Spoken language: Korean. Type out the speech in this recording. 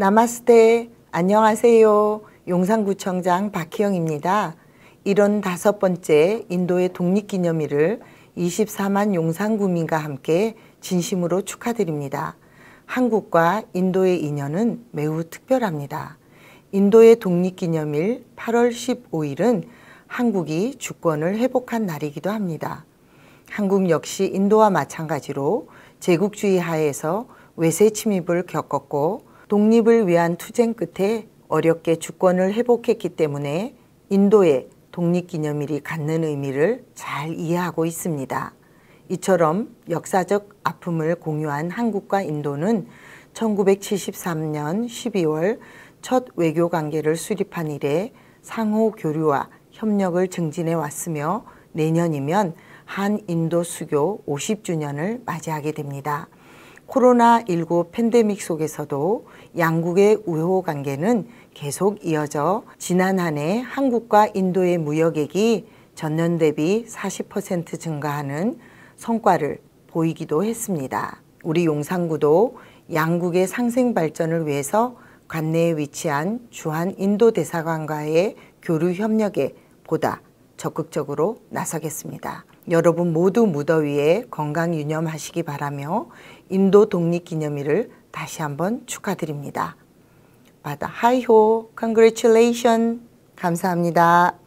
나마스테, 안녕하세요. 용산구청장 박희영입니다. 이런 다섯 번째 인도의 독립기념일을 24만 용산구민과 함께 진심으로 축하드립니다. 한국과 인도의 인연은 매우 특별합니다. 인도의 독립기념일 8월 15일은 한국이 주권을 회복한 날이기도 합니다. 한국 역시 인도와 마찬가지로 제국주의 하에서 외세 침입을 겪었고 독립을 위한 투쟁 끝에 어렵게 주권을 회복했기 때문에 인도의 독립기념일이 갖는 의미를 잘 이해하고 있습니다. 이처럼 역사적 아픔을 공유한 한국과 인도는 1973년 12월 첫 외교 관계를 수립한 이래 상호 교류와 협력을 증진해 왔으며 내년이면 한 인도 수교 50주년을 맞이하게 됩니다. 코로나19 팬데믹 속에서도 양국의 우호 관계는 계속 이어져 지난 한 해 한국과 인도의 무역액이 전년 대비 40% 증가하는 성과를 보이기도 했습니다. 우리 용산구도 양국의 상생 발전을 위해서 관내에 위치한 주한 인도 대사관과의 교류 협력에 보다 적극적으로 나서겠습니다. 여러분 모두 무더위에 건강 유념하시기 바라며 인도 독립기념일을 다시 한번 축하드립니다. 바다 하이호, congratulation. 감사합니다.